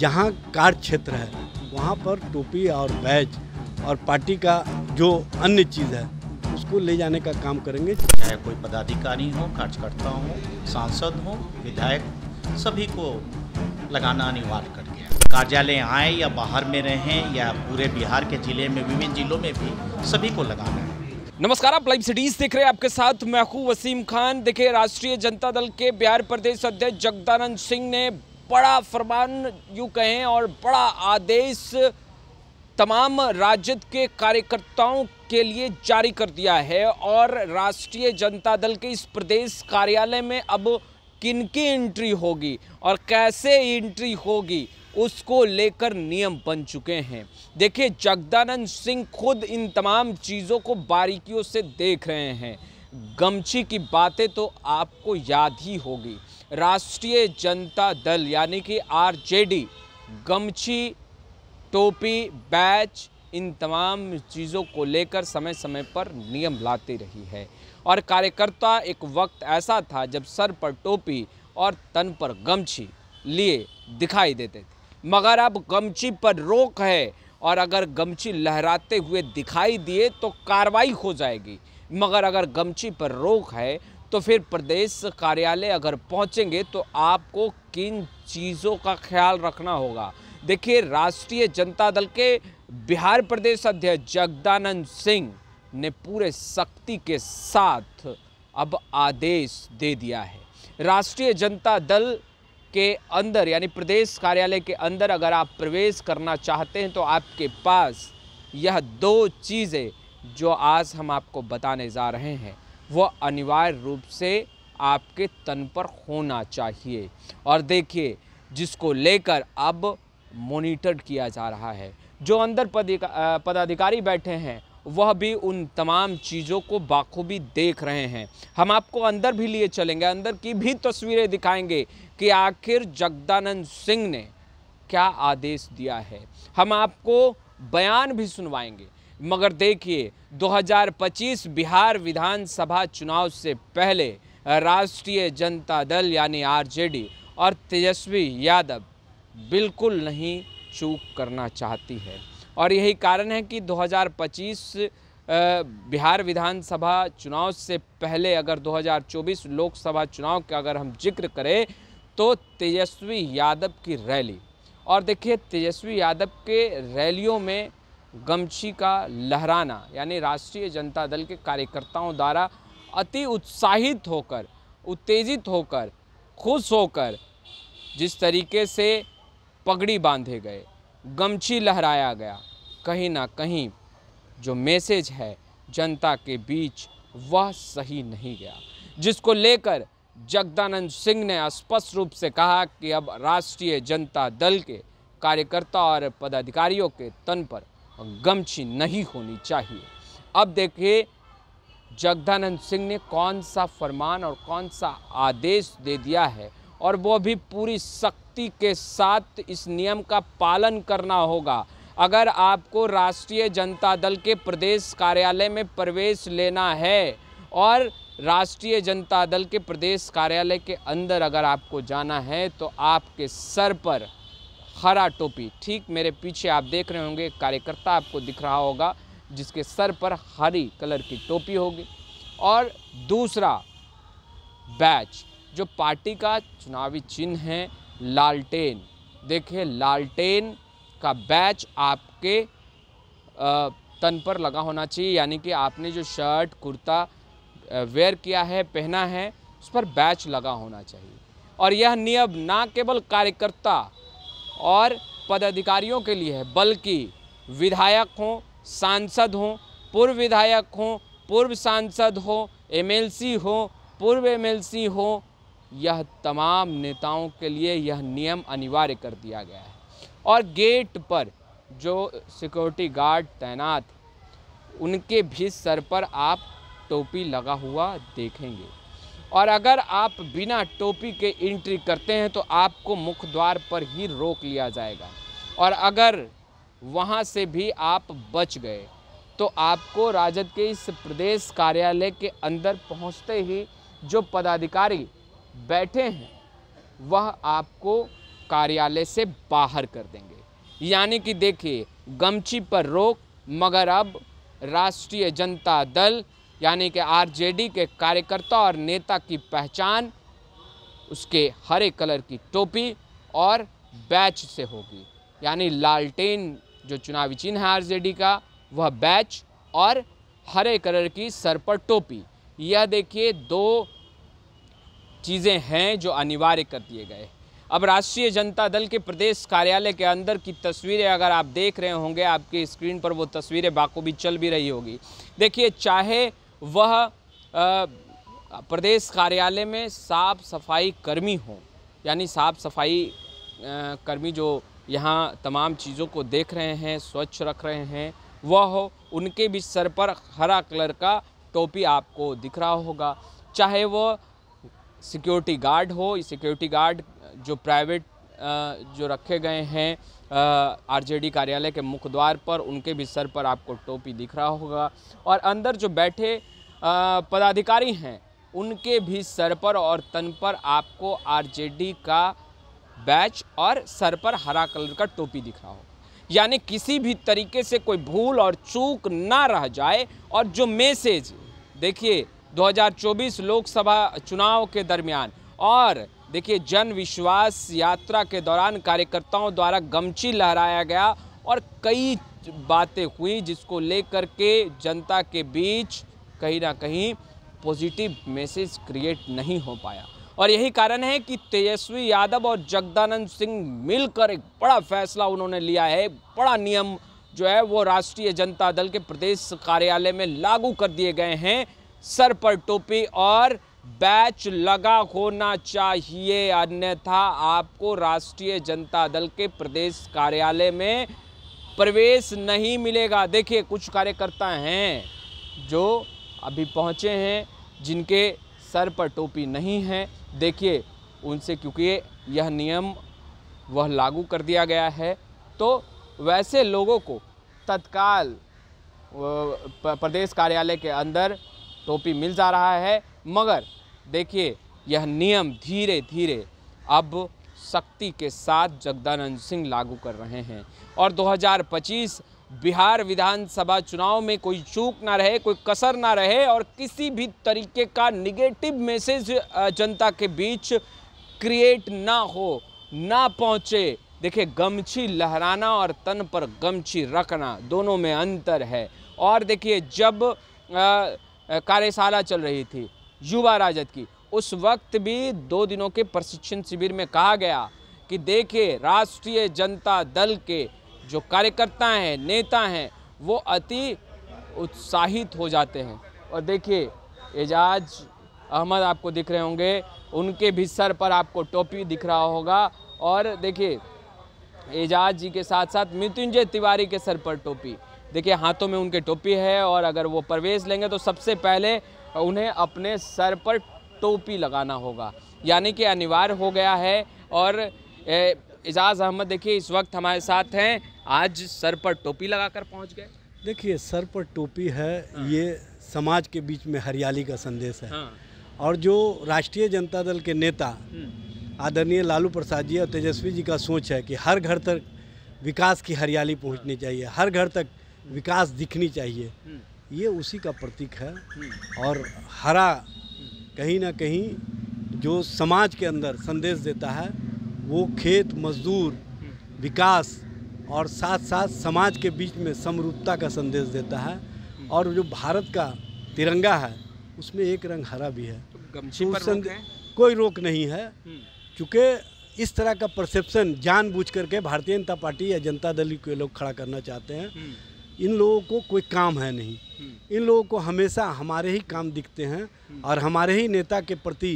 जहाँ कार्य क्षेत्र है वहाँ पर टोपी और बैज और पार्टी का जो अन्य चीज़ है उसको ले जाने का काम करेंगे चाहे कोई पदाधिकारी हो कार्यकर्ता हो सांसद हो विधायक सभी को लगाना अनिवार्य कर दिया कार्यालय आए या बाहर में रहें या पूरे बिहार के जिले में विभिन्न जिलों में भी सभी को लगाना है नमस्कार आप लाइव सिटीज देख रहे हैं आपके साथ मैं हूँ वसीम खान देखिए राष्ट्रीय जनता दल के बिहार प्रदेश अध्यक्ष जगदानंद सिंह ने बड़ा फरमान यूँ कहें और बड़ा आदेश तमाम राजद के कार्यकर्ताओं के लिए जारी कर दिया है और राष्ट्रीय जनता दल के इस प्रदेश कार्यालय में अब किन की एंट्री होगी और कैसे एंट्री होगी उसको लेकर नियम बन चुके हैं देखिए जगदानंद सिंह खुद इन तमाम चीज़ों को बारीकियों से देख रहे हैं गमछी की बातें तो आपको याद ही होगी राष्ट्रीय जनता दल यानी कि आरजेडी गमछी टोपी बैच इन तमाम चीज़ों को लेकर समय समय पर नियम लाती रही है और कार्यकर्ता एक वक्त ऐसा था जब सर पर टोपी और तन पर गमछी लिए दिखाई देते थे मगर अब गमछी पर रोक है और अगर गमछी लहराते हुए दिखाई दिए तो कार्रवाई हो जाएगी मगर अगर गमछी पर रोक है तो फिर प्रदेश कार्यालय अगर पहुंचेंगे तो आपको किन चीज़ों का ख्याल रखना होगा देखिए राष्ट्रीय जनता दल के बिहार प्रदेश अध्यक्ष जगदानंद सिंह ने पूरे शक्ति के साथ अब आदेश दे दिया है राष्ट्रीय जनता दल के अंदर यानी प्रदेश कार्यालय के अंदर अगर आप प्रवेश करना चाहते हैं तो आपके पास यह दो चीज़ें जो आज हम आपको बताने जा रहे हैं वह अनिवार्य रूप से आपके तन पर होना चाहिए और देखिए जिसको लेकर अब मोनिटर किया जा रहा है जो अंदर पदाधिकारी बैठे हैं वह भी उन तमाम चीज़ों को बाखूबी देख रहे हैं हम आपको अंदर भी लिए चलेंगे अंदर की भी तस्वीरें दिखाएंगे कि आखिर जगदानंद सिंह ने क्या आदेश दिया है हम आपको बयान भी सुनवाएंगे मगर देखिए 2025 बिहार विधानसभा चुनाव से पहले राष्ट्रीय जनता दल यानी आरजेडी और तेजस्वी यादव बिल्कुल नहीं चूक करना चाहती है और यही कारण है कि 2025 बिहार विधानसभा चुनाव से पहले अगर 2024 लोकसभा चुनाव का अगर हम जिक्र करें तो तेजस्वी यादव की रैली और देखिए तेजस्वी यादव के रैलियों में गमछी का लहराना यानी राष्ट्रीय जनता दल के कार्यकर्ताओं द्वारा अति उत्साहित होकर उत्तेजित होकर खुश होकर जिस तरीके से पगड़ी बांधे गए गमछी लहराया गया कहीं ना कहीं जो मैसेज है जनता के बीच वह सही नहीं गया जिसको लेकर जगदानंद सिंह ने स्पष्ट रूप से कहा कि अब राष्ट्रीय जनता दल के कार्यकर्ता और पदाधिकारियों के तन पर गमछी नहीं होनी चाहिए अब देखिए जगदानंद सिंह ने कौन सा फरमान और कौन सा आदेश दे दिया है और वो भी पूरी सख्ती के साथ इस नियम का पालन करना होगा अगर आपको राष्ट्रीय जनता दल के प्रदेश कार्यालय में प्रवेश लेना है और राष्ट्रीय जनता दल के प्रदेश कार्यालय के अंदर अगर आपको जाना है तो आपके सर पर हरा टोपी ठीक मेरे पीछे आप देख रहे होंगे कार्यकर्ता आपको दिख रहा होगा जिसके सर पर हरी कलर की टोपी होगी और दूसरा बैच जो पार्टी का चुनावी चिन्ह है लालटेन देखिए लालटेन का बैच आपके तन पर लगा होना चाहिए यानी कि आपने जो शर्ट कुर्ता वेयर किया है पहना है उस पर बैच लगा होना चाहिए और यह नियम ना केवल कार्यकर्ता और पदाधिकारियों के लिए है बल्कि विधायक हों सांसद हों पूर्व विधायक हों पूर्व सांसद हो एमएलसी हो पूर्व एमएलसी हो यह तमाम नेताओं के लिए यह नियम अनिवार्य कर दिया गया है और गेट पर जो सिक्योरिटी गार्ड तैनात उनके भी सर पर आप टोपी लगा हुआ देखेंगे और अगर आप बिना टोपी के एंट्री करते हैं तो आपको मुख्य द्वार पर ही रोक लिया जाएगा और अगर वहाँ से भी आप बच गए तो आपको राजद के इस प्रदेश कार्यालय के अंदर पहुँचते ही जो पदाधिकारी बैठे हैं वह आपको कार्यालय से बाहर कर देंगे यानी कि देखिए गमची पर रोक मगर अब राष्ट्रीय जनता दल यानी कि आरजेडी के कार्यकर्ता और नेता की पहचान उसके हरे कलर की टोपी और बैच से होगी यानी लालटेन जो चुनावी चिन्ह है आरजेडी का वह बैच और हरे कलर की सर पर टोपी यह देखिए दो चीज़ें हैं जो अनिवार्य कर दिए गए अब राष्ट्रीय जनता दल के प्रदेश कार्यालय के अंदर की तस्वीरें अगर आप देख रहे होंगे आपकी स्क्रीन पर वो तस्वीरें बाखूबी चल भी रही होगी देखिए चाहे वह प्रदेश कार्यालय में साफ सफाई कर्मी हो यानी साफ सफाई कर्मी जो यहाँ तमाम चीज़ों को देख रहे हैं स्वच्छ रख रहे हैं वह हो उनके भी सर पर हरा कलर का टोपी आपको दिख रहा होगा चाहे वह सिक्योरिटी गार्ड हो सिक्योरिटी गार्ड जो प्राइवेट जो रखे गए हैं आरजेडी कार्यालय के मुख्य द्वार पर उनके भी सर पर आपको टोपी दिख रहा होगा और अंदर जो बैठे पदाधिकारी हैं उनके भी सर पर और तन पर आपको आरजेडी का बैच और सर पर हरा कलर का टोपी दिख रहा होगा यानी किसी भी तरीके से कोई भूल और चूक ना रह जाए और जो मैसेज देखिए 2024 लोकसभा चुनाव के दरमियान और देखिए जन विश्वास यात्रा के दौरान कार्यकर्ताओं द्वारा गमची लहराया गया और कई बातें हुई जिसको लेकर के जनता के बीच कहीं ना कहीं पॉजिटिव मैसेज क्रिएट नहीं हो पाया और यही कारण है कि तेजस्वी यादव और जगदानंद सिंह मिलकर एक बड़ा फैसला उन्होंने लिया है बड़ा नियम जो है वो राष्ट्रीय जनता दल के प्रदेश कार्यालय में लागू कर दिए गए हैं सर पर टोपी और बैच लगा होना चाहिए अन्यथा आपको राष्ट्रीय जनता दल के प्रदेश कार्यालय में प्रवेश नहीं मिलेगा देखिए कुछ कार्यकर्ता हैं जो अभी पहुंचे हैं जिनके सर पर टोपी नहीं है देखिए उनसे क्योंकि यह नियम वह लागू कर दिया गया है तो वैसे लोगों को तत्काल प्रदेश कार्यालय के अंदर टोपी मिल जा रहा है मगर देखिए यह नियम धीरे धीरे अब सख्ती के साथ जगदानंद सिंह लागू कर रहे हैं और 2025 बिहार विधानसभा चुनाव में कोई चूक ना रहे कोई कसर ना रहे और किसी भी तरीके का निगेटिव मैसेज जनता के बीच क्रिएट ना हो ना पहुँचे देखिए गमछी लहराना और तन पर गमछी रखना दोनों में अंतर है और देखिए जब कार्यशाला चल रही थी युवा राजद की उस वक्त भी दो दिनों के प्रशिक्षण शिविर में कहा गया कि देखिए राष्ट्रीय जनता दल के जो कार्यकर्ता हैं नेता हैं वो अति उत्साहित हो जाते हैं और देखिए एजाज अहमद आपको दिख रहे होंगे उनके भी सर पर आपको टोपी दिख रहा होगा और देखिए एजाज जी के साथ साथ मृत्युंजय तिवारी के सर पर टोपी देखिए हाथों में उनके टोपी है और अगर वो प्रवेश लेंगे तो सबसे पहले उन्हें अपने सर पर टोपी लगाना होगा यानी कि अनिवार्य हो गया है और एजाज़ अहमद देखिए इस वक्त हमारे साथ हैं आज सर पर टोपी लगाकर पहुंच गए देखिए सर पर टोपी है हाँ। ये समाज के बीच में हरियाली का संदेश है हाँ। और जो राष्ट्रीय जनता दल के नेता हम्म। आदरणीय लालू प्रसाद जी और तेजस्वी जी का सोच है कि हर घर तक विकास की हरियाली पहुंचनी चाहिए हर घर तक विकास दिखनी चाहिए हम्म। ये उसी का प्रतीक है हम्म। और हरा कहीं ना कहीं जो समाज के अंदर संदेश देता है वो खेत मजदूर हम्म। विकास और साथ साथ समाज के बीच में समरूपता का संदेश देता है हम्म। और जो भारत का तिरंगा है उसमें एक रंग हरा भी है तो पर रोक कोई रोक नहीं है क्योंकि इस तरह का परसेप्शन जानबूझकर करके भारतीय जनता पार्टी या जनता दल के लोग खड़ा करना चाहते हैं इन लोगों को कोई काम है नहीं हम्म। इन लोगों को हमेशा हमारे ही काम दिखते हैं हम्म। और हमारे ही नेता के प्रति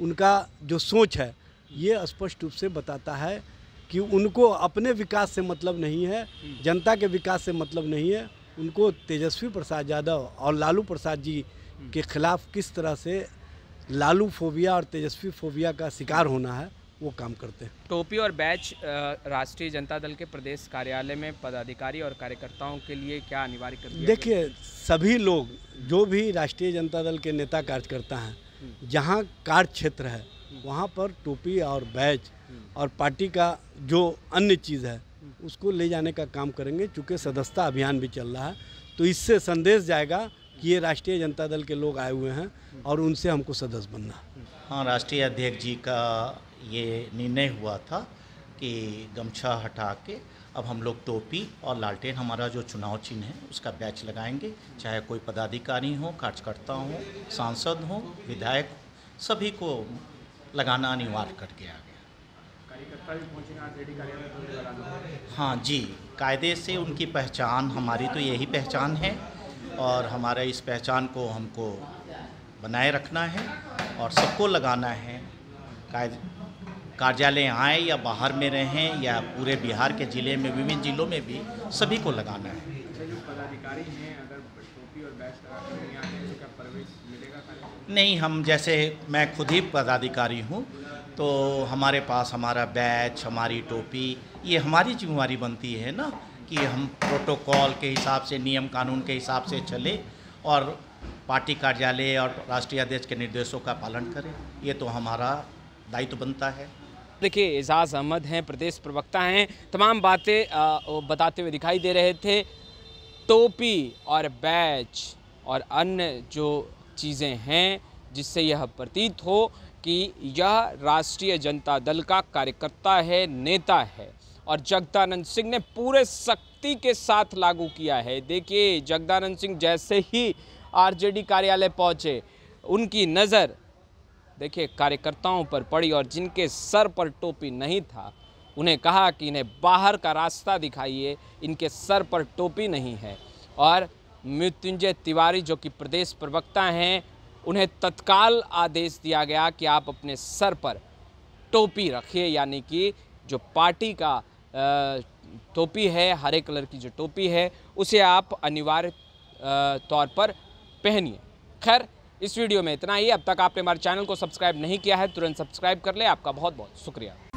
उनका जो सोच है ये स्पष्ट रूप से बताता है कि उनको अपने विकास से मतलब नहीं है हम्म। जनता के विकास से मतलब नहीं है उनको तेजस्वी प्रसाद यादव और लालू प्रसाद जी के खिलाफ किस तरह से लालू फोबिया और तेजस्वी फोबिया का शिकार होना है वो काम करते हैं टोपी और बैच राष्ट्रीय जनता दल के प्रदेश कार्यालय में पदाधिकारी और कार्यकर्ताओं के लिए क्या अनिवार्य कर देखिए सभी लोग जो भी राष्ट्रीय जनता दल के नेता कार्यकर्ता हैं हम्म। जहाँ कार्य क्षेत्र है हम्म। वहाँ पर टोपी और बैच हम्म। और पार्टी का जो अन्य चीज़ है उसको ले जाने का काम करेंगे चूँकि सदस्यता अभियान भी चल रहा है तो इससे संदेश जाएगा कि ये राष्ट्रीय जनता दल के लोग आए हुए हैं और उनसे हमको सदस्य बनना हाँ राष्ट्रीय अध्यक्ष जी का ये निर्णय हुआ था कि गमछा हटा के अब हम लोग टोपी और लालटेन हमारा जो चुनाव चिन्ह है उसका बैच लगाएंगे चाहे कोई पदाधिकारी हो कार्यकर्ता हो सांसद हो विधायक सभी को लगाना अनिवार्य करके आ गया हाँ जी कायदे से उनकी पहचान हमारी तो यही पहचान है और हमारे इस पहचान को हमको बनाए रखना है और सबको लगाना है कार्यालय आए या बाहर में रहें या पूरे बिहार के ज़िले में विभिन्न ज़िलों में भी सभी को लगाना है नहीं हम जैसे मैं खुद ही पदाधिकारी हूँ तो हमारे पास हमारा बैच हमारी टोपी ये हमारी जिम्मेवारी बनती है ना कि हम प्रोटोकॉल के हिसाब से नियम कानून के हिसाब से चले और पार्टी कार्यालय और राष्ट्रीय अध्यक्ष के निर्देशों का पालन करें ये तो हमारा दायित्व बनता है देखिए एजाज़ अहमद हैं प्रदेश प्रवक्ता हैं तमाम बातें बताते हुए दिखाई दे रहे थे टोपी और बैच और अन्य जो चीज़ें हैं जिससे यह प्रतीत हो कि यह राष्ट्रीय जनता दल का कार्यकर्ता है नेता है और जगदानंद सिंह ने पूरे सख्ती के साथ लागू किया है देखिए जगदानंद सिंह जैसे ही आरजेडी कार्यालय पहुंचे उनकी नज़र देखिए कार्यकर्ताओं पर पड़ी और जिनके सर पर टोपी नहीं था उन्हें कहा कि इन्हें बाहर का रास्ता दिखाइए इनके सर पर टोपी नहीं है और मृत्युंजय तिवारी जो कि प्रदेश प्रवक्ता हैं उन्हें तत्काल आदेश दिया गया कि आप अपने सर पर टोपी रखिए यानी कि जो पार्टी का टोपी है हरे कलर की जो टोपी है उसे आप अनिवार्य तौर पर पहनिए खैर इस वीडियो में इतना ही अब तक आपने हमारे चैनल को सब्सक्राइब नहीं किया है तुरंत सब्सक्राइब कर ले आपका बहुत बहुत शुक्रिया